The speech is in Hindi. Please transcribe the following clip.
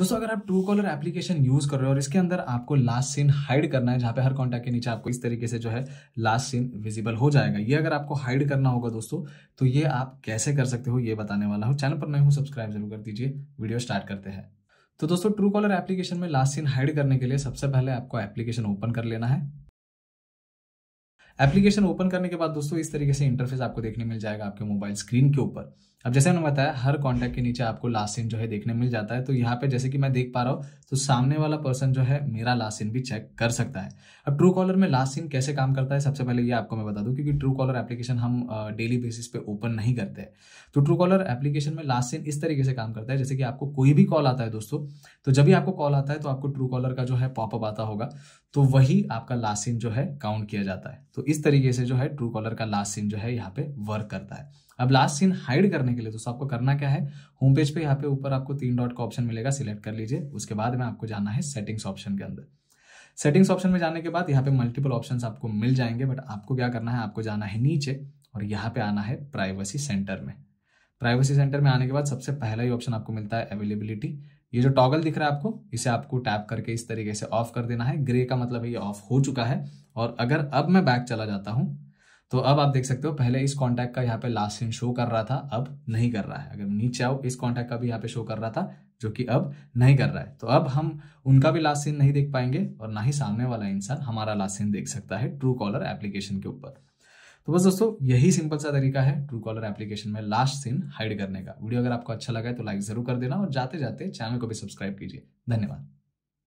दोस्तों अगर आप ट्रू कॉलर एप्लीकेशन यूज कर रहे हो और इसके अंदर आपको लास्ट सीन हाइड करना है जहां पे हर कॉन्टैक्ट के नीचे आपको इस तरीके से जो है लास्ट सीन विजिबल हो जाएगा ये अगर आपको हाइड करना होगा दोस्तों तो ये आप कैसे कर सकते हो ये बताने वाला हूँ चैनल पर नए हूँ सब्सक्राइब जरूर कर दीजिए वीडियो स्टार्ट करते हैं तो दोस्तों ट्रू कॉलर एप्लीकेशन में लास्ट सीन हाइड करने के लिए सबसे पहले आपको एप्लीकेशन ओपन कर लेना है एप्लीकेशन ओपन करने के बाद दोस्तों इस तरीके से इंटरफेस आपको देखने मिल जाएगा आपके मोबाइल स्क्रीन के ऊपर अब जैसे मैंने बताया हर कॉन्टैक्ट के नीचे आपको लास्ट सीन जो है देखने मिल जाता है तो यहाँ पे जैसे कि मैं देख पा रहा हूँ तो सामने वाला पर्सन जो है मेरा लास्ट सीन भी चेक कर सकता है अब ट्रू कॉलर में लास्ट सीन कैसे काम करता है सबसे पहले ये आपको मैं बता दूँ क्योंकि ट्रू कॉलर एप्लीकेशन हम डेली बेसिस पे ओपन नहीं करते तो ट्रू कॉलर एप्लीकेशन में लास्ट सीन इस तरीके से काम करता है जैसे कि आपको कोई भी कॉल आता है दोस्तों तो जब भी आपको कॉल आता है तो आपको ट्रू कॉलर का जो है पॉपअप आता होगा तो वही आपका लास्ट सीन जो है काउंट किया जाता है तो इस तरीके से जो है ट्रू कॉलर का लास्ट सीन जो है यहाँ पे वर्क करता है अब लास्ट सीन हाइड करने के लिए दोस्तों आपको करना क्या है होम पेज पे यहाँ पे ऊपर आपको तीन डॉट का ऑप्शन मिलेगा सिलेक्ट कर लीजिए उसके बाद में आपको जाना है सेटिंग्स ऑप्शन के अंदर सेटिंग्स ऑप्शन में जाने के बाद यहाँ पे मल्टीपल ऑप्शन आपको मिल जाएंगे बट आपको क्या करना है आपको जाना है नीचे और यहाँ पे आना है प्राइवेसी सेंटर में प्राइवेसी सेंटर में आने के बाद सबसे पहला ही ऑप्शन आपको मिलता है अवेलेबिलिटी ये जो टॉगल दिख रहा है आपको इसे आपको टैप करके इस तरीके से ऑफ कर देना है ग्रे का मतलब ये ऑफ हो चुका है और अगर अब मैं बैक चला जाता हूं तो अब आप देख सकते हो पहले इस कॉन्टैक्ट का यहाँ पे लास्ट सीन शो कर रहा था अब नहीं कर रहा है अगर नीचे आओ इस कॉन्टेक्ट का भी यहाँ पे शो कर रहा था जो कि अब नहीं कर रहा है तो अब हम उनका भी लास्ट सीन नहीं देख पाएंगे और ना ही सामने वाला इंसान हमारा लास्ट सीन देख सकता है ट्रू कॉलर एप्लीकेशन के ऊपर तो बस दोस्तों यही सिंपल सा तरीका है ट्रू कॉलर एप्लीकेशन में लास्ट सीन हाइड करने का वीडियो अगर आपको अच्छा लगा है तो लाइक जरूर कर देना और जाते जाते चैनल को भी सब्सक्राइब कीजिए धन्यवाद